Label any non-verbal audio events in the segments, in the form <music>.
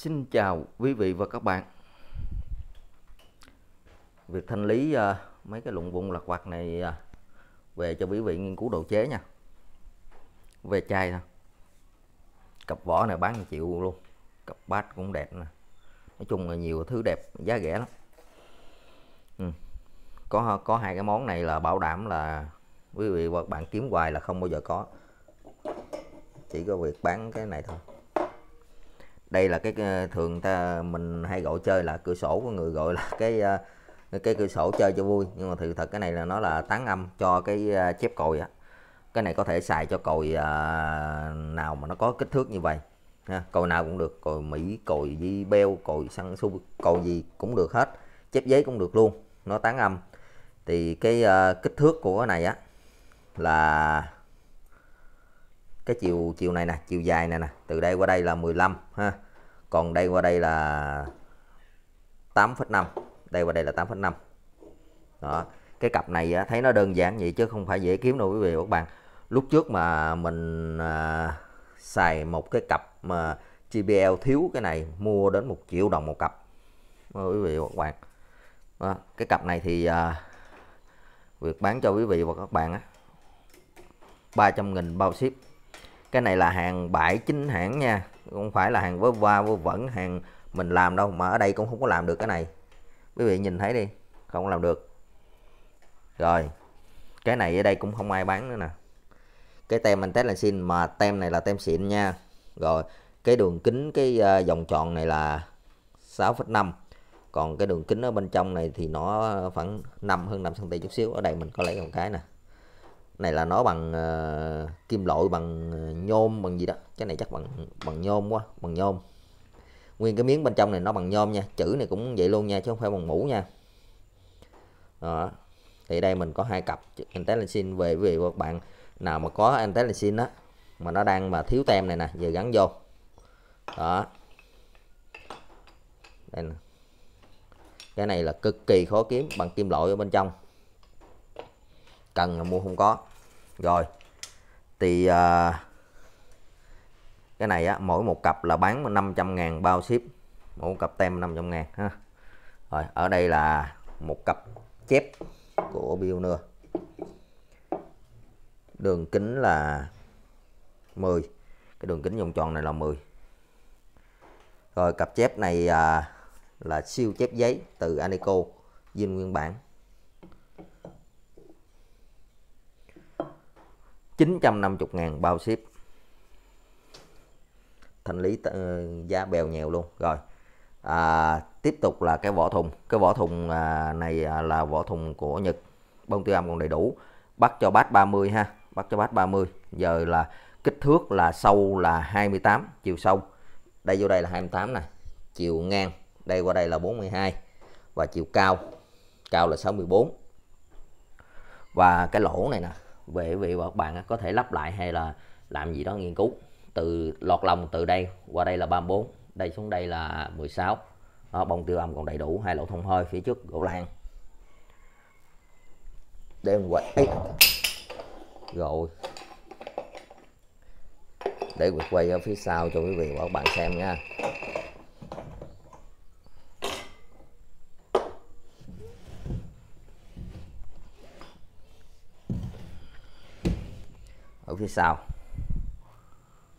Xin chào quý vị và các bạn Việc thanh lý uh, mấy cái lụng vụn lặt quạt này uh, về cho quý vị nghiên cứu đồ chế nha Về chai nè Cặp vỏ này bán chịu luôn Cặp bát cũng đẹp nè Nói chung là nhiều thứ đẹp giá rẻ lắm ừ. có, có hai cái món này là bảo đảm là quý vị và các bạn kiếm hoài là không bao giờ có Chỉ có việc bán cái này thôi đây là cái thường ta mình hay gọi chơi là cửa sổ của người gọi là <laughs> à, cái cái cửa sổ chơi cho vui nhưng mà thực thật cái này là nó là tán âm cho cái à, chép còi á cái này có thể xài cho còi à, nào mà nó có kích thước như vậy ha, còi nào cũng được còi mỹ còi di beo còi săn su còi gì cũng được hết chép giấy cũng được luôn nó tán âm thì cái kích thước của cái này á là cái chiều chiều này nè chiều dài này nè từ đây qua đây là 15 ha còn đây qua đây là 8,5 đây qua đây là 8,5 đó cái cặp này thấy nó đơn giản vậy chứ không phải dễ kiếm đâu quý vị và các bạn lúc trước mà mình à, xài một cái cặp mà JBL thiếu cái này mua đến một triệu đồng một cặp đó, ờ, quý vị và các bạn đó, cái cặp này thì à, việc bán cho quý vị và các bạn á 300.000 bao ship cái này là hàng bãi chính hãng nha không phải là hàng vớ va vớ vẩn hàng mình làm đâu mà ở đây cũng không có làm được cái này quý vị nhìn thấy đi không làm được rồi cái này ở đây cũng không ai bán nữa nè cái tem anh test là xin mà tem này là tem xịn nha rồi cái đường kính cái ờ, vòng tròn này là 6,5 còn cái đường kính ở bên trong này thì nó ờ, khoảng 5 hơn 5 cm chút xíu ở đây mình có lấy một cái nè này là nó bằng uh, kim loại bằng ờ, nhôm bằng gì đó cái này chắc bằng bằng nhôm quá bằng nhôm nguyên cái miếng bên trong này nó bằng nhôm nha chữ này cũng vậy luôn nha chứ không phải bằng mũ nha đó thì đây mình có hai cặp anh intelligent về về các bạn nào mà có anh xin đó mà nó đang mà thiếu tem này nè giờ gắn vô đó đây nè cái này là cực kỳ khó kiếm bằng kim loại ở bên trong cần là mua không có rồi thì à, cái này á, mỗi một cặp là bán 500 ngàn bao ship mỗi cặp tem 500 ngàn ha rồi ở đây là một cặp chép của Pioneer đường kính là 10 cái đường kính vòng tròn này là 10 rồi cặp chép này à, là siêu chép giấy từ Anico zin nguyên bản 950 ngàn bao ship thanh lý ờ, giá bèo nhèo luôn rồi à, tiếp tục là cái vỏ thùng cái vỏ thùng à, này à, là vỏ thùng của Nhật bông tiêu âm còn đầy đủ bắt cho bát 30 ha bắt cho bát 30 giờ là kích thước là sâu là 28 chiều sâu đây vô đây là 28 này chiều ngang đây qua đây là 42 và chiều cao cao là 64 và cái lỗ này nè về vị và bạn có thể lắp lại hay là làm gì đó nghiên cứu từ lọt lòng từ đây qua đây là 34 đây xuống đây là 16 đó, bông tiêu âm còn đầy đủ hai lỗ thông hơi phía trước gỗ lan đem quẹt rồi để quẹt quay ở phía sau cho quý vị và các bạn xem nha ở phía sau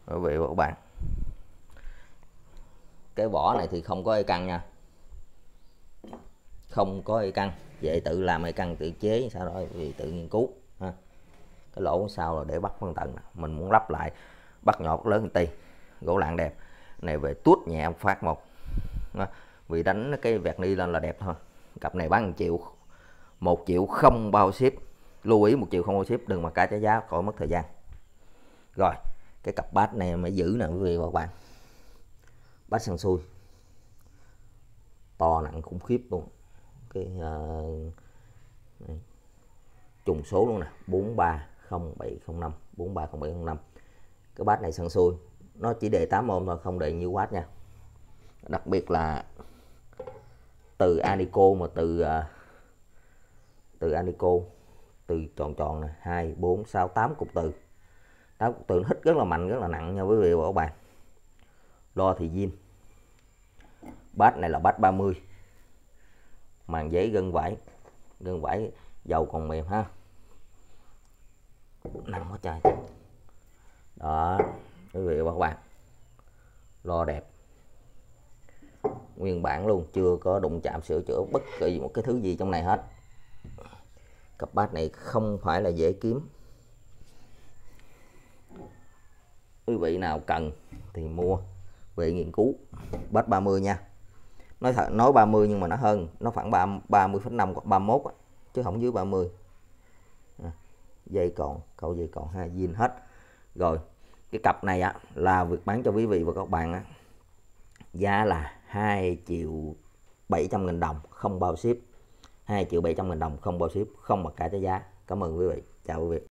quý vị và các bạn cái vỏ này thì không có e căng nha không có e căng vậy tự làm e căng tự chế sau đó thì tự nghiên cứu ha. cái lỗ sau là để bắt phân tận mình muốn lắp lại bắt nhọt lớn tì gỗ lạng đẹp này về tuốt nhẹ phát một ha. vì đánh cái vẹt ni lên là đẹp thôi cặp này bán 1 triệu một triệu không bao ship lưu ý một triệu không bao ship đừng mà cả trái giá khỏi mất thời gian rồi cái cặp bát này mới giữ nè quý vị và các bạn bát sang xuôi to nặng khủng khiếp luôn cái uh, trùng số luôn nè 430705 430705 cái bát này sang xuôi nó chỉ đề 8 ôm thôi không đề nhiêu watt nha đặc biệt là từ Anico mà từ uh, từ Anico từ tròn tròn này 2 4 6 8 cục từ đó tượng hít rất là mạnh rất là nặng nha quý vị và các bạn lo thì diêm bát này là bát 30 màn giấy gân vải gân vải dầu còn mềm ha nặng quá trời đó quý vị và các bạn lo đẹp nguyên bản luôn chưa có đụng chạm sửa chữa bất kỳ một cái thứ gì trong này hết cặp bát này không phải là dễ kiếm quý vị nào cần thì mua về nghiên cứu bách 30 nha nói thật nói 30 nhưng mà nó hơn nó khoảng 30,5 hoặc 31 á, chứ không dưới 30 à, dây còn cầu dây còn ha zin hết rồi cái cặp này á, là việc bán cho quý vị và các bạn á, giá là 2 triệu 700 nghìn đồng không bao ship 2 triệu 700 nghìn đồng không bao ship không mặc cả cái giá cảm ơn quý vị chào quý vị